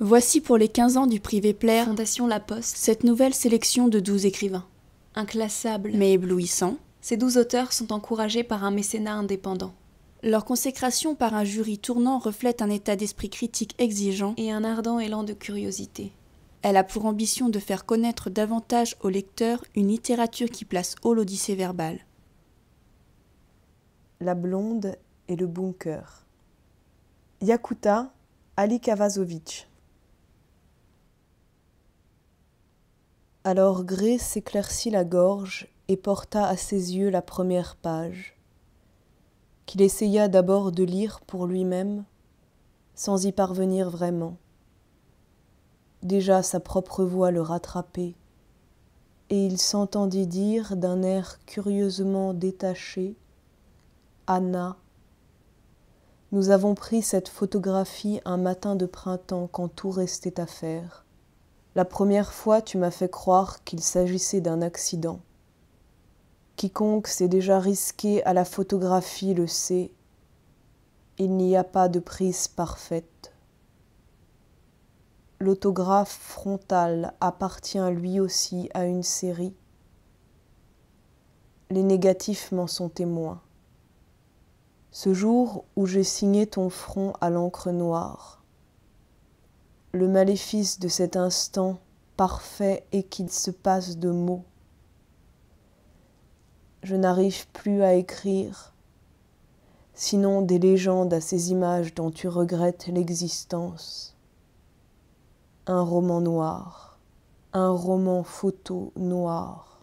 Voici pour les 15 ans du privé Plaire, Fondation La Poste, cette nouvelle sélection de 12 écrivains. Inclassable, mais éblouissant, ces 12 auteurs sont encouragés par un mécénat indépendant. Leur consécration par un jury tournant reflète un état d'esprit critique exigeant et un ardent élan de curiosité. Elle a pour ambition de faire connaître davantage aux lecteurs une littérature qui place haut l'odyssée verbale. La blonde et le bunker. Yakuta Ali Kavazovic. Alors Gray s'éclaircit la gorge et porta à ses yeux la première page, qu'il essaya d'abord de lire pour lui-même, sans y parvenir vraiment. Déjà sa propre voix le rattrapait, et il s'entendit dire d'un air curieusement détaché Anna, nous avons pris cette photographie un matin de printemps quand tout restait à faire. La première fois, tu m'as fait croire qu'il s'agissait d'un accident. Quiconque s'est déjà risqué à la photographie le sait. Il n'y a pas de prise parfaite. L'autographe frontal appartient lui aussi à une série. Les négatifs m'en sont témoins. Ce jour où j'ai signé ton front à l'encre noire, le maléfice de cet instant parfait et qu'il se passe de mots. Je n'arrive plus à écrire, sinon des légendes à ces images dont tu regrettes l'existence. Un roman noir, un roman photo noir.